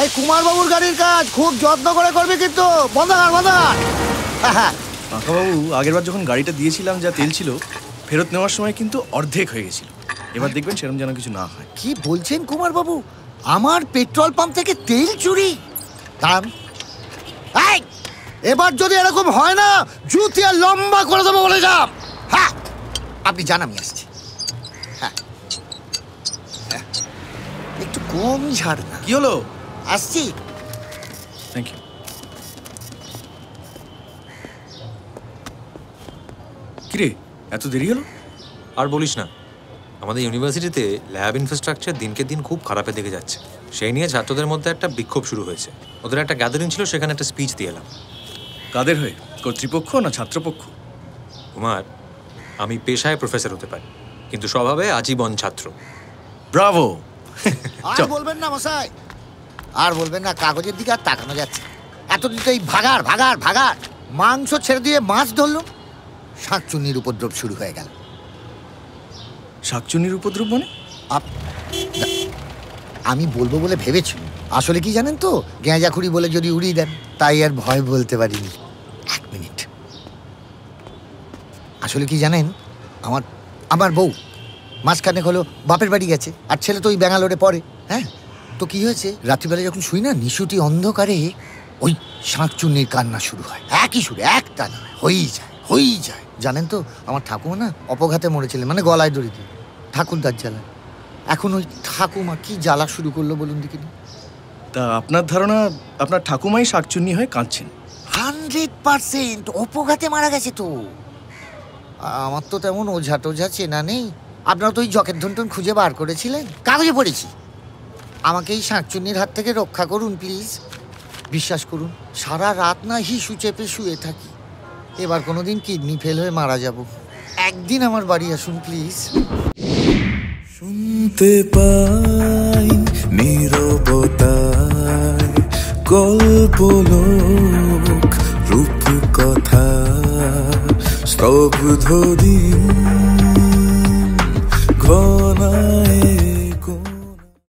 এই কুমারবাবুর গাড়ির কাজ খুব যত্ন করে করবে কিন্তু বন্ধাগার বন্ধাগার কাকাবাবু আগের বার যখন গাড়িটা দিয়েছিলাম যা তেল ছিল ফেরত নেওয়ার সময় কিন্তু অর্ধেক হয়ে গেছিল এবার দেখবেন সেরকম যেন কিছু না হয় কি বলছেন কুমারবাবু আমার পেট্রোল পাম্প থেকে তেল চুরি দাম এবার যদি এরকম হয় না জুতি আর লম্বা করে দেবো বলে যাম হ্যাঁ আপনি যান আমি আসছি হ্যাঁ একটু কম ঝাড় কি হলো আসছি কিরে এত দেরি হলো আর বলিস না আমাদের ইউনিভার্সিটিতে ল্যাব ইনফ্রাস্ট্রাকচার দিনকে দিন খুব খারাপের দিকে যাচ্ছে সেই নিয়ে ছাত্রদের মধ্যে একটা বিক্ষোভ শুরু হয়েছে ওদের একটা গ্যাদারিং ছিল সেখানে একটা স্পিচ দিয়ে এলাম কাদের হয়ে কর্তৃপক্ষ না ছাত্রপক্ষ কুমার আমি পেশায় প্রফেসর হতে পারি কিন্তু স্বভাবে আজীবন ছাত্র ব্রাভো আর বলবেন না মশাই আর বলবেন না কাগজের দিকে আর তাকানো যাচ্ছে এতদিন তো এই ভাগার ভাগার ভাগার মাংস ছেড়ে দিয়ে মাছ ধরল শাকচুনির উপদ্রব শুরু হয়ে গেল শাকচুনির উপদ্রব মানে আমি বলবো বলে ভেবেছি আসলে কি জানেন তো গেঁজাখুড়ি বলে যদি উড়িয়ে দেন তাই আর ভয় বলতে পারিনি এক মিনিট আসলে কি জানেন আমার আমার বউ মাঝখানে হলো বাপের বাড়ি গেছে আর ছেলে তো ওই ব্যাঙ্গালোরে পড়ে হ্যাঁ তো কি হয়েছে রাত্রিবেলা যখন শুই না নিশুটি অন্ধকারে ওই চুন্নির কান্না শুরু হয় একই সুরে এক টানা হয়েই যায় হয়েই যায় জানেন তো আমার ঠাকুমা না অপঘাতে মরেছিলেন মানে গলায় দড়ি দিয়ে ঠাকুরদার জ্বালা এখন ওই ঠাকুমা কি জ্বালা শুরু করলো বলুন দেখি তা আপনার ধারণা আপনার ঠাকুমাই শাঁকচুন্নি হয়ে কাঁদছেন হান্ড্রেড পার্সেন্ট অপঘাতে মারা গেছে তো আমার তো তেমন ওঝা টোঝা চেনা নেই আপনারা তো ওই জকের ধন খুঁজে বার করেছিলেন কাগজে পড়েছি আমাকে এই শাঁকচুন্নির হাত থেকে রক্ষা করুন প্লিজ বিশ্বাস করুন সারা রাত না হিসু চেপে শুয়ে থাকি এবার কোনো দিন কিডনি ফেল হয়ে মারা যাব একদিন আমার বাড়ি আসুন প্লিজ শুনতে পাই নীরবতায় গল্প রূপ কথা স্তব্ধ দিন